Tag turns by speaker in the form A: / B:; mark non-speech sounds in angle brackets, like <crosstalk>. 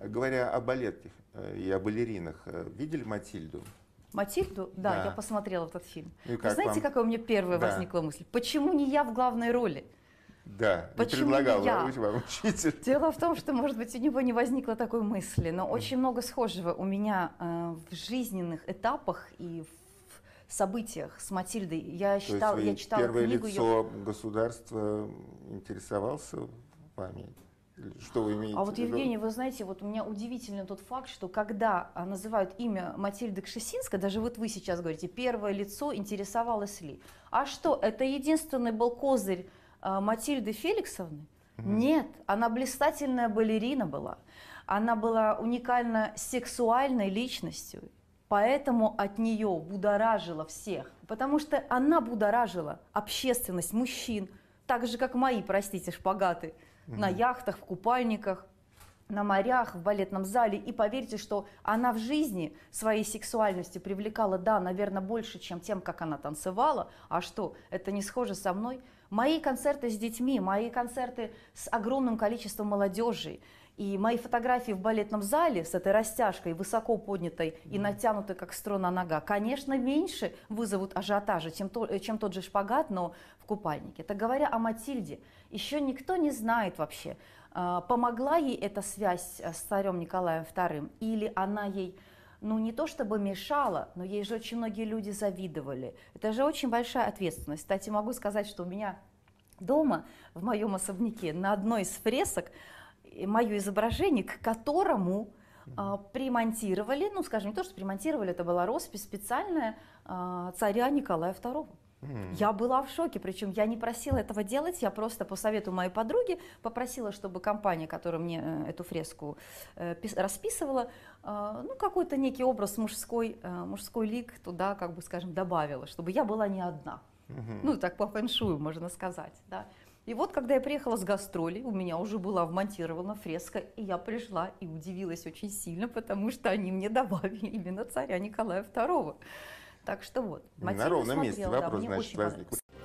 A: Говоря о балетах э, и о балеринах, э, видели Матильду? Матильду? Да, да. я посмотрела этот фильм. И как знаете, вам? какая у меня первая да. возникла мысль? Почему не я в главной роли? Да, Почему предлагал я? вам учитель. <laughs> Дело в том, что, может быть, у него не возникло такой мысли, но очень много схожего у меня э, в жизненных этапах и в событиях с Матильдой. Я считал, То есть вы я читала первое книгу. Первое лицо ее... государства интересовался вами? Что вы имеете? А вот, Евгений, вы знаете, вот у меня удивительный тот факт, что когда а, называют имя Матильды Кшесинска, даже вот вы сейчас говорите, первое лицо интересовалось ли. А что, это единственный был козырь а, Матильды Феликсовны? Угу. Нет, она блистательная балерина была. Она была уникально сексуальной личностью. Поэтому от нее будоражило всех. Потому что она будоражила общественность мужчин, так же, как мои, простите, шпагаты – mm на яхтах, в купальниках на морях, в балетном зале. И поверьте, что она в жизни своей сексуальности привлекала, да, наверное, больше, чем тем, как она танцевала. А что, это не схоже со мной? Мои концерты с детьми, мои концерты с огромным количеством молодежи. И мои фотографии в балетном зале с этой растяжкой, высоко поднятой и натянутой, как струна нога, конечно, меньше вызовут ажиотажа, чем, то, э, чем тот же шпагат, но в купальнике. Это говоря о Матильде, еще никто не знает вообще, а, помогла ей эта связь э, с царем Николаем II, или она ей ну не то чтобы мешала, но ей же очень многие люди завидовали. Это же очень большая ответственность. Кстати, могу сказать, что у меня дома, в моем особняке, на одной из фресок мое изображение, к которому а, примонтировали, ну, скажем, не то, что примонтировали, это была роспись специальная а, царя Николая II. Я была в шоке, причем я не просила этого делать, я просто по совету моей подруги попросила, чтобы компания, которая мне э, эту фреску э, расписывала, а, ну какой-то некий образ мужской, э, мужской лик туда, как бы скажем, добавила, чтобы я была не одна. Ну так по фэншую можно сказать, да. И вот, когда я приехала с гастролей, у меня уже была вмонтирована фреска, и я пришла и удивилась очень сильно, потому что они мне добавили именно царя Николая II. Так что вот. На ровном смотрела, месте вопрос, да, значит, возник.